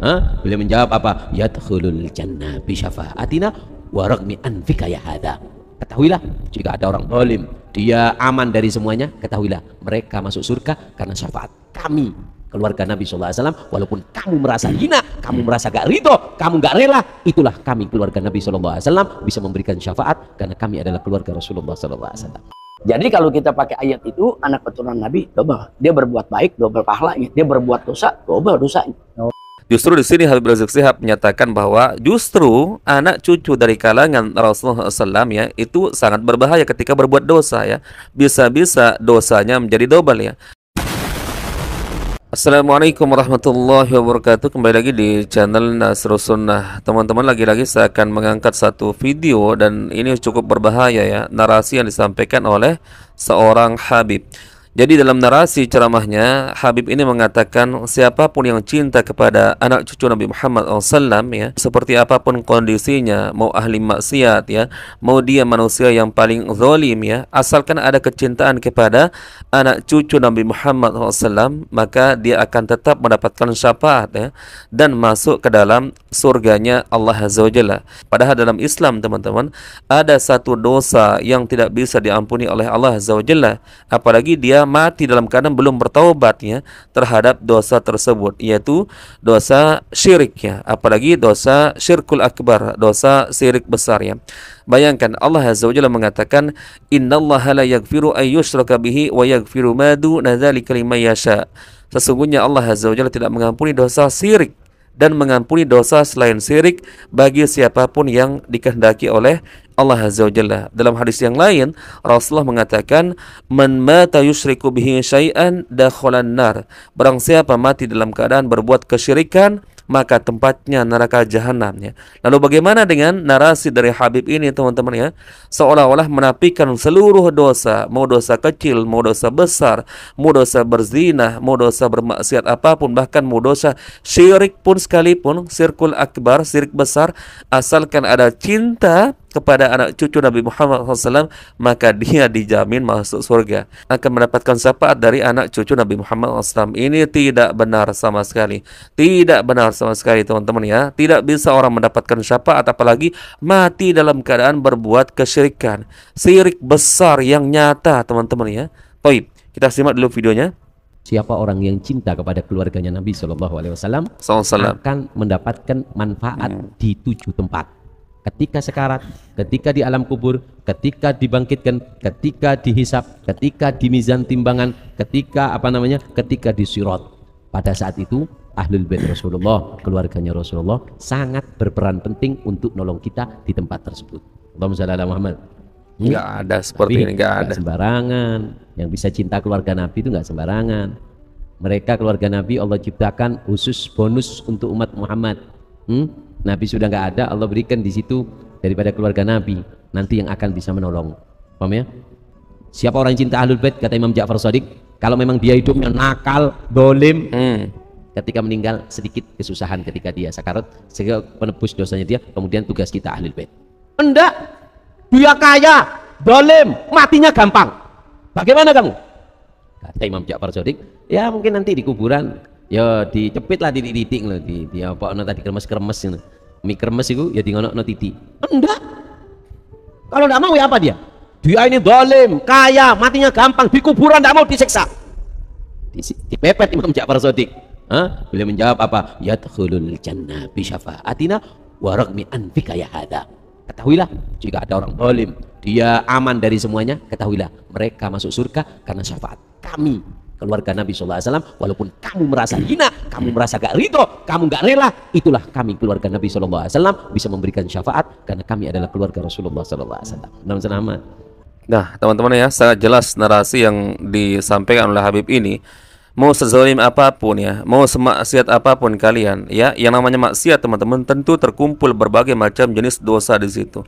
Hah? Beliau menjawab apa? Yadkhulul jannah bi syafaatina wa ragmi anfika ya hadha. Ketahuilah jika ada orang zalim, dia aman dari semuanya, ketahuilah mereka masuk surga karena syafaat kami keluarga Nabi SAW walaupun kamu merasa hina kamu merasa gak rido kamu gak rela itulah kami keluarga Nabi SAW bisa memberikan syafaat karena kami adalah keluarga Rasulullah SAW jadi kalau kita pakai ayat itu anak keturunan Nabi double dia berbuat baik double pahalanya dia berbuat dosa double dosanya Justru di sini Habib Rizik Sihab menyatakan bahwa justru anak cucu dari kalangan Rasulullah SAW ya itu sangat berbahaya ketika berbuat dosa ya. Bisa-bisa dosanya menjadi dobel ya. Assalamualaikum warahmatullahi wabarakatuh Kembali lagi di channel Nasrul Sunnah Teman-teman lagi-lagi saya akan mengangkat satu video Dan ini cukup berbahaya ya Narasi yang disampaikan oleh seorang Habib jadi dalam narasi ceramahnya Habib ini mengatakan siapapun yang cinta kepada anak cucu Nabi Muhammad SAW ya seperti apapun kondisinya mau ahli maksiat ya mau dia manusia yang paling zalim ya asalkan ada kecintaan kepada anak cucu Nabi Muhammad SAW maka dia akan tetap mendapatkan syafaat ya dan masuk ke dalam surganya Allah Azza wa Jalla. Padahal dalam Islam teman-teman ada satu dosa yang tidak bisa diampuni oleh Allah Azza wa Jalla apalagi dia mati dalam keadaan belum bertaubatnya terhadap dosa tersebut yaitu dosa syirik ya apalagi dosa syirkul akbar dosa syirik besar ya bayangkan Allah azza wajalla mengatakan innallaha la yaghfiru bihi wa yaghfiru ma dun dzalika yasha sesungguhnya Allah azza wajalla tidak mengampuni dosa syirik dan mengampuni dosa selain syirik bagi siapapun yang dikehendaki oleh Allah Azza wa Jalla. Dalam hadis yang lain, Rasulullah mengatakan, "Man mata yusyriku bihi syai'an dakhalan nar." Barang siapa mati dalam keadaan berbuat kesyirikan, maka tempatnya neraka jahanam ya. Lalu bagaimana dengan narasi dari Habib ini teman-teman ya? Seolah-olah menapikan seluruh dosa, mau dosa kecil, mau dosa besar, mau dosa berzina, mau dosa bermaksiat apapun, bahkan mau dosa syirik pun sekalipun, sirkul akbar, syirik besar, asalkan ada cinta kepada anak cucu Nabi Muhammad SAW, maka dia dijamin masuk surga. Akan mendapatkan syafaat dari anak cucu Nabi Muhammad SAW. Ini tidak benar sama sekali. Tidak benar sama sekali teman-teman ya. Tidak bisa orang mendapatkan syafaat apalagi mati dalam keadaan berbuat kesyirikan. Sirik besar yang nyata teman-teman ya. Baik, kita simak dulu videonya siapa orang yang cinta kepada keluarganya Nabi Shallallahu Alaihi Wasallam akan mendapatkan manfaat hmm. di tujuh tempat ketika sekarat, ketika di alam kubur, ketika dibangkitkan, ketika dihisap, ketika di mizan timbangan, ketika apa namanya, ketika di sirot. Pada saat itu ahlul bait Rasulullah, keluarganya Rasulullah sangat berperan penting untuk nolong kita di tempat tersebut. Allahumma shalli Muhammad. Enggak hmm? ada seperti Tapi, ini, enggak ada. sembarangan. Yang bisa cinta keluarga Nabi itu enggak sembarangan. Mereka keluarga Nabi Allah ciptakan khusus bonus untuk umat Muhammad. Hmm? Nabi sudah nggak ada, Allah berikan di situ daripada keluarga Nabi nanti yang akan bisa menolong. Paham ya? Siapa orang yang cinta Ahlul Bait kata Imam Ja'far Shadiq, kalau memang dia hidupnya nakal, dolim, hmm. ketika meninggal sedikit kesusahan ketika dia sakarat sehingga penebus dosanya dia, kemudian tugas kita Ahlul Bait. Enggak, dia kaya, dolim, matinya gampang. Bagaimana kamu? Kata Imam Ja'far Shadiq, ya mungkin nanti di kuburan ya dicepit lah titik-titik, lah di, di apa tadi kremes-kremes gitu mie kremes itu ya tinggal ngono titi enggak kalau enggak mau ya apa dia dia ini dolim, kaya, matinya gampang di kuburan enggak mau disiksa dipepet Imam Ja'far Sodik Ah boleh menjawab apa ya tuhulul jannah bisyafaatina waragmi anfika ya hada ketahuilah jika ada orang dolim dia aman dari semuanya ketahuilah mereka masuk surga karena syafaat kami keluarga Nabi Shallallahu Alaihi Wasallam walaupun kamu merasa hina kamu merasa gak ridho kamu gak rela itulah kami keluarga Nabi Shallallahu Alaihi Wasallam bisa memberikan syafaat karena kami adalah keluarga Rasulullah Shallallahu Alaihi Wasallam nah teman-teman ya sangat jelas narasi yang disampaikan oleh Habib ini mau sezalim apapun ya, mau semaksiat apapun kalian ya, yang namanya maksiat teman-teman tentu terkumpul berbagai macam jenis dosa di situ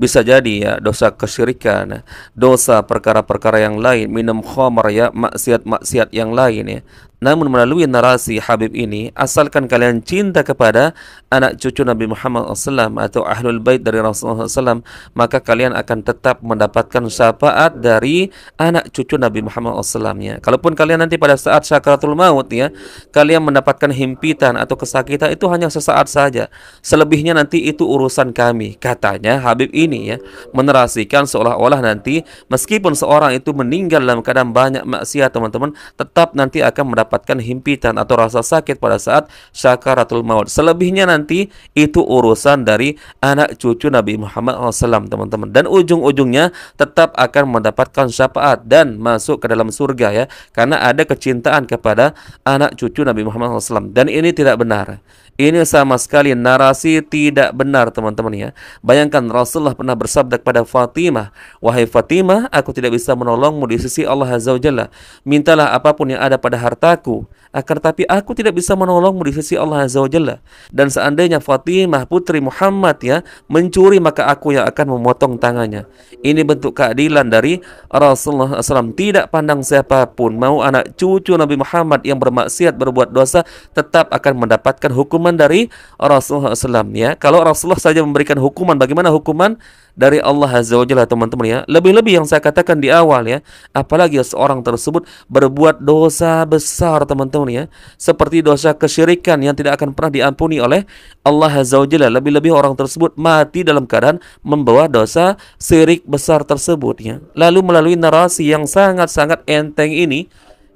bisa jadi ya dosa kesyirikan, ya. dosa perkara-perkara yang lain, minum khamar ya, maksiat-maksiat yang lain ya, namun melalui narasi Habib ini, asalkan kalian cinta kepada anak cucu Nabi Muhammad SAW atau Ahlul Bait dari Rasulullah SAW, maka kalian akan tetap mendapatkan syafaat dari anak cucu Nabi Muhammad SAW-nya. Kalaupun kalian nanti pada saat syakaratul maut ya, kalian mendapatkan himpitan atau kesakitan itu hanya sesaat saja. Selebihnya nanti itu urusan kami, katanya Habib ini ya, menerasikan seolah-olah nanti meskipun seorang itu meninggal dalam keadaan banyak maksiat teman-teman, tetap nanti akan mendapatkan mendapatkan himpitan atau rasa sakit pada saat syakaratul maut. Selebihnya nanti itu urusan dari anak cucu Nabi Muhammad SAW teman-teman. Dan ujung-ujungnya tetap akan mendapatkan syafaat dan masuk ke dalam surga ya. Karena ada kecintaan kepada anak cucu Nabi Muhammad SAW. Dan ini tidak benar. Ini sama sekali narasi tidak benar teman-teman ya. Bayangkan Rasulullah pernah bersabda kepada Fatimah, "Wahai Fatimah, aku tidak bisa menolongmu di sisi Allah Azza wa Jalla. Mintalah apapun yang ada pada harta aku. Akan tetapi aku tidak bisa menolongmu di sisi Allah Azza wa Jalla. Dan seandainya Fatimah putri Muhammad ya mencuri maka aku yang akan memotong tangannya. Ini bentuk keadilan dari Rasulullah SAW. Tidak pandang siapapun mau anak cucu Nabi Muhammad yang bermaksiat berbuat dosa tetap akan mendapatkan hukuman dari Rasulullah SAW ya. Kalau Rasulullah saja memberikan hukuman bagaimana hukuman dari Allah Azza wa Jalla teman-teman ya. Lebih-lebih yang saya katakan di awal ya, apalagi seorang tersebut berbuat dosa besar teman-teman ya, seperti dosa kesyirikan yang tidak akan pernah diampuni oleh Allah Azza wa Jalla. Lebih-lebih orang tersebut mati dalam keadaan membawa dosa syirik besar tersebut ya. Lalu melalui narasi yang sangat-sangat enteng ini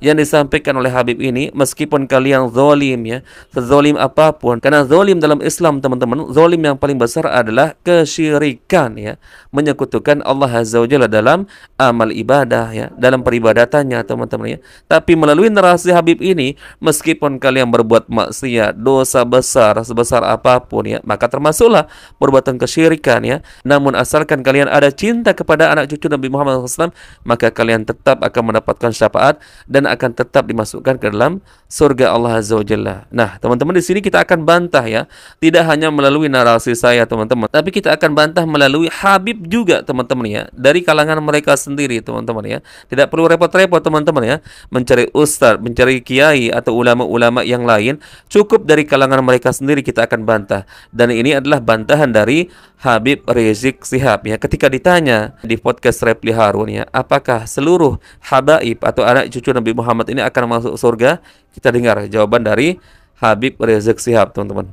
yang disampaikan oleh Habib ini meskipun kalian zolim ya sezolim apapun karena zolim dalam Islam teman-teman zolim yang paling besar adalah kesyirikan ya menyekutukan Allah Azza wa Jalla dalam amal ibadah ya dalam peribadatannya teman-teman ya tapi melalui narasi Habib ini meskipun kalian berbuat maksiat dosa besar sebesar apapun ya maka termasuklah perbuatan kesyirikan ya namun asalkan kalian ada cinta kepada anak cucu Nabi Muhammad SAW maka kalian tetap akan mendapatkan syafaat dan akan tetap dimasukkan ke dalam surga Allah Azza wa Jalla. Nah, teman-teman di sini kita akan bantah ya. Tidak hanya melalui narasi saya, teman-teman, tapi kita akan bantah melalui Habib juga, teman-teman ya. Dari kalangan mereka sendiri, teman-teman ya. Tidak perlu repot-repot, teman-teman ya, mencari Ustaz, mencari kiai atau ulama-ulama yang lain. Cukup dari kalangan mereka sendiri kita akan bantah. Dan ini adalah bantahan dari Habib Rizik Sihab ya ketika ditanya di podcast Repli Harun ya apakah seluruh habaib atau anak cucu Nabi Muhammad ini akan masuk surga kita dengar jawaban dari Habib Rizik Sihab teman-teman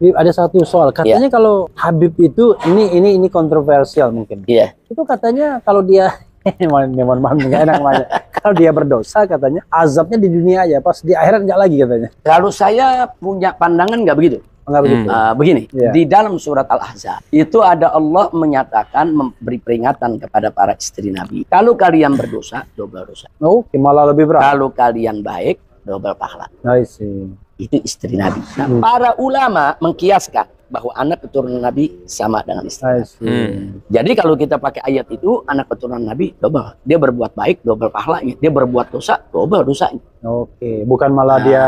Habib ada satu soal iya. katanya yeah. kalau Habib itu ini ini ini kontroversial mungkin Iya. itu katanya kalau dia memang mohon maaf enak banget. Ya. Kalau dia berdosa katanya azabnya di dunia aja, pas di akhirat nggak lagi katanya. Kalau saya punya pandangan nggak begitu. Enggak hmm. begitu. Uh, begini, yeah. di dalam surat Al-Ahzab itu ada Allah menyatakan memberi peringatan kepada para istri Nabi. Kalau kalian berdosa, double dosa. Oh, malah lebih berat. Kalau kalian baik, double pahala. I Itu istri Nabi. Nah, hmm. para ulama mengkiaskan bahwa anak keturunan Nabi sama dengan istri. Hmm. Jadi kalau kita pakai ayat itu, anak keturunan Nabi double. Dia berbuat baik, double pahala, Dia berbuat dosa, double dosanya. Oke, bukan malah nah, dia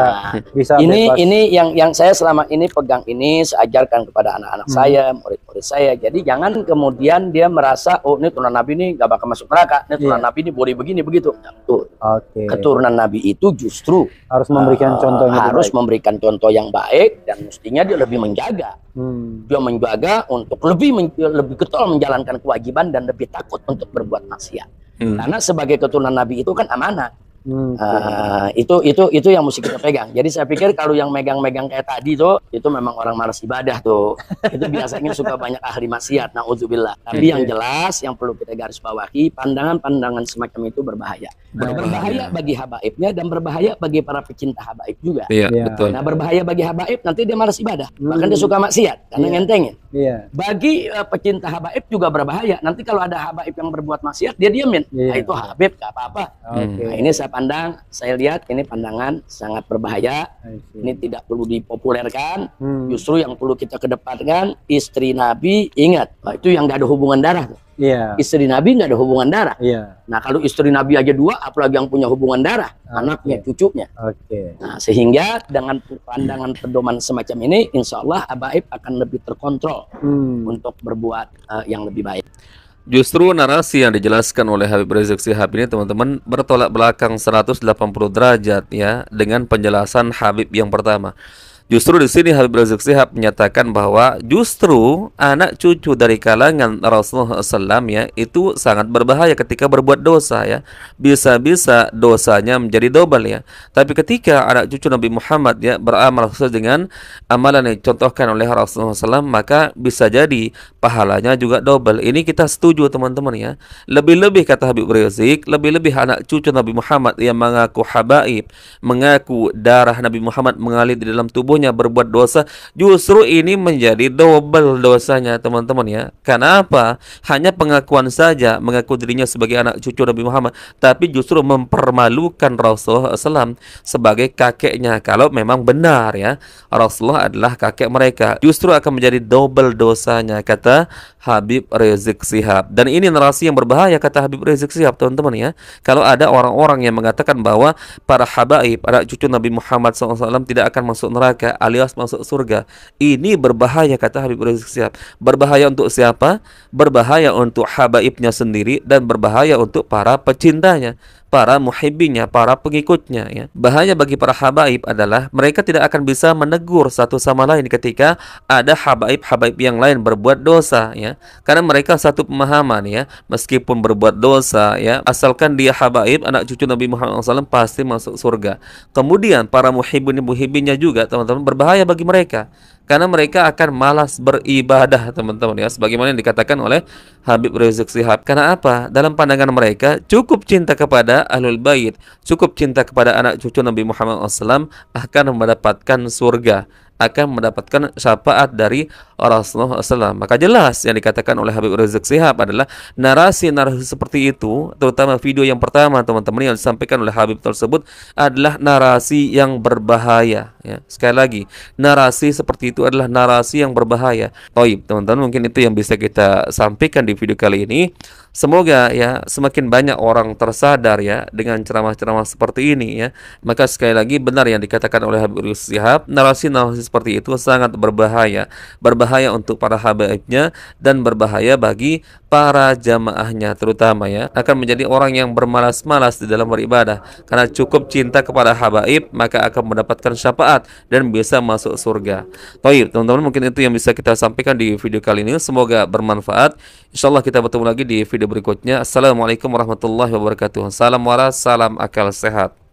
bisa Ini bebas. ini yang yang saya selama ini pegang ini saya ajarkan kepada anak-anak hmm. saya, murid-murid saya. Jadi jangan kemudian dia merasa oh ini turunan Nabi ini gak bakal masuk neraka. Ini turunan yeah. Nabi ini boleh begini begitu. Tuh, okay. keturunan Nabi itu justru harus memberikan uh, contoh yang harus baik. memberikan contoh yang baik dan mestinya dia lebih menjaga hmm. dia menjaga untuk lebih men lebih ketol menjalankan kewajiban dan lebih takut untuk berbuat maksiat hmm. karena sebagai keturunan Nabi itu kan amanah Hmm. Uh, itu itu itu yang mesti kita pegang. Jadi saya pikir kalau yang megang-megang kayak tadi tuh itu memang orang malas ibadah tuh. itu biasanya suka banyak ahli maksiat. Nah, uzubillah. Tapi okay. Iya, yang iya. jelas yang perlu kita garis bawahi, pandangan-pandangan semacam itu berbahaya. Berbahaya, berbahaya bagi habaibnya dan berbahaya bagi para pecinta habaib juga. Iya, yeah. betul. Nah, berbahaya bagi habaib nanti dia malas ibadah. Hmm. Bahkan dia suka maksiat karena yeah. ngentengin. Iya. Bagi uh, pecinta habaib juga berbahaya. Nanti kalau ada habaib yang berbuat maksiat, dia diamin. Yeah. Nah, itu habib gak apa-apa. Okay. Nah, ini saya pandang, saya lihat ini pandangan sangat berbahaya. Ini tidak perlu dipopulerkan. Hmm. Justru yang perlu kita kedepankan istri Nabi ingat, oh, itu yang nggak ada hubungan darah. Yeah. Istri Nabi nggak ada hubungan darah. Yeah. Nah kalau istri Nabi aja dua, apalagi yang punya hubungan darah, okay. anaknya, cucunya. Okay. Nah sehingga dengan pandangan pedoman semacam ini, insya Allah abaib akan lebih terkontrol hmm. untuk berbuat uh, yang lebih baik. Justru narasi yang dijelaskan oleh Habib Rizik Sihab ini teman-teman bertolak belakang 180 derajat ya dengan penjelasan Habib yang pertama. Justru di sini Habib Rizik Sihab menyatakan bahwa justru anak cucu dari kalangan Rasulullah SAW ya itu sangat berbahaya ketika berbuat dosa ya. Bisa-bisa dosanya menjadi dobel ya. Tapi ketika anak cucu Nabi Muhammad ya beramal sesuai dengan amalan yang dicontohkan oleh Rasulullah SAW maka bisa jadi pahalanya juga dobel. Ini kita setuju teman-teman ya. Lebih-lebih kata Habib Rizik, lebih-lebih anak cucu Nabi Muhammad yang mengaku habaib, mengaku darah Nabi Muhammad mengalir di dalam tubuhnya dulunya berbuat dosa, justru ini menjadi double dosanya, teman-teman ya. Karena apa? Hanya pengakuan saja mengaku dirinya sebagai anak cucu Nabi Muhammad, tapi justru mempermalukan Rasulullah SAW sebagai kakeknya. Kalau memang benar ya, Rasulullah adalah kakek mereka, justru akan menjadi double dosanya, kata Habib Rizik Sihab. Dan ini narasi yang berbahaya, kata Habib Rizik Sihab, teman-teman ya. Kalau ada orang-orang yang mengatakan bahwa para habaib, para cucu Nabi Muhammad SAW tidak akan masuk neraka, neraka alias masuk surga. Ini berbahaya kata Habib Rizik Sihab. Berbahaya untuk siapa? Berbahaya untuk habaibnya sendiri dan berbahaya untuk para pecintanya, para muhibbinya, para pengikutnya ya. Bahaya bagi para habaib adalah mereka tidak akan bisa menegur satu sama lain ketika ada habaib-habaib yang lain berbuat dosa ya. Karena mereka satu pemahaman ya, meskipun berbuat dosa ya, asalkan dia habaib anak cucu Nabi Muhammad SAW pasti masuk surga. Kemudian para muhibbin muhibbinnya juga teman-teman teman-teman berbahaya bagi mereka karena mereka akan malas beribadah teman-teman ya sebagaimana yang dikatakan oleh Habib Rizik Sihab karena apa dalam pandangan mereka cukup cinta kepada ahlul bait cukup cinta kepada anak cucu Nabi Muhammad SAW akan mendapatkan surga akan mendapatkan syafaat dari Rasulullah SAW. Maka jelas yang dikatakan oleh Habib Rizik Sihab adalah narasi-narasi seperti itu, terutama video yang pertama teman-teman yang disampaikan oleh Habib tersebut adalah narasi yang berbahaya. Ya. Sekali lagi, narasi seperti itu adalah narasi yang berbahaya. Toib, teman-teman mungkin itu yang bisa kita sampaikan di video kali ini. Semoga ya semakin banyak orang tersadar ya dengan ceramah-ceramah seperti ini ya. Maka sekali lagi benar yang dikatakan oleh Habib Rizik Sihab, narasi-narasi seperti itu sangat berbahaya. Berbahaya berbahaya untuk para habaibnya dan berbahaya bagi para jamaahnya terutama ya akan menjadi orang yang bermalas-malas di dalam beribadah karena cukup cinta kepada habaib maka akan mendapatkan syafaat dan bisa masuk surga. Baik, teman-teman mungkin itu yang bisa kita sampaikan di video kali ini semoga bermanfaat. Insyaallah kita bertemu lagi di video berikutnya. Assalamualaikum warahmatullahi wabarakatuh. Salam waras, salam akal sehat.